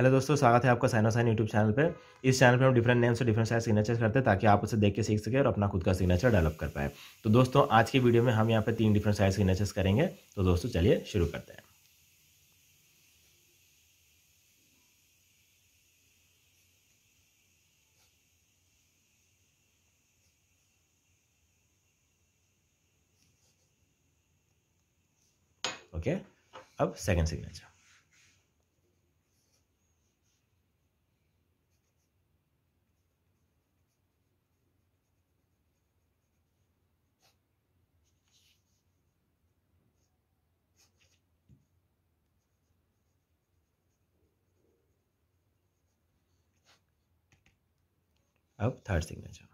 hello दोस्तों स्वागत है आपका साइनोसाइन यूट्यूब चैनल पे इस चैनल पे हम डिफरेंट नेम से डिफरेंट साइज सिग्नेचर करते हैं ताकि आप उसे देख के सीख सके और अपना खुद का सिग्नेचर डेवलप कर पाए तो दोस्तों आज की वीडियो में हम यहाँ पे तीन डिफरेंट साइज सिग्नेचर्स करेंगे तो दोस्तों चलिए शुरू करते हैं ओके okay, अब सेकंड सिग्नेचर अब थर्ड सिग्नेचर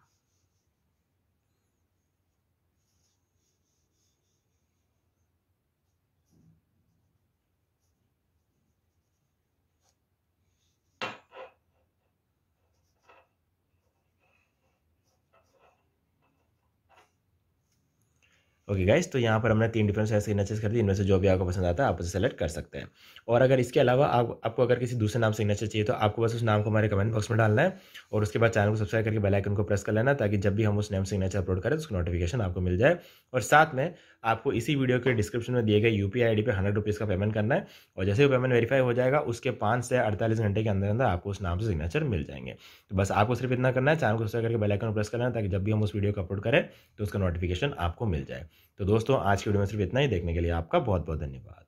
ओके गाइस तो यहाँ पर हमने तीन डिफरेंट साइज सिग्नेचर्स कर दी इनमें से जो भी आपको पसंद आता है आप उसे सेलेक्ट कर सकते हैं और अगर इसके अलावा आप आपको अगर किसी दूसरे नाम सिग्नेचर चाहिए तो आपको बस उस नाम को हमारे कमेंट बॉक्स में डालना है और उसके बाद चैनल को सब्सक्राइब करके बेल आइकन को प्रेस कर लेना ताकि जब भी हम उस नेम सिग्नेचर अपलोड करें तो उसकी नोटिफिकेशन आपको मिल जाए और साथ में आपको इसी वीडियो के डिस्क्रिप्शन में दिए गए U P I hundred rupees का पेमेंट करना है और जैसे ही पेमेंट वेरीफाई हो जाएगा उसके पाँच से अड़तालीस घंटे के अंदर अंदर आपको उस नाम से सिग्नेचर मिल जाएंगे तो बस आपको सिर्फ इतना करना है चैनल को सब्सक्राइब करके बेलाइकन प्रेस कर है ताकि जब भी हम उस वीडियो को अपलोड करें तो उसका नोटिफिकेशन आपको मिल जाए तो दोस्तों आज की वीडियो में सिर्फ इतना ही देखने के लिए आपका बहुत बहुत धन्यवाद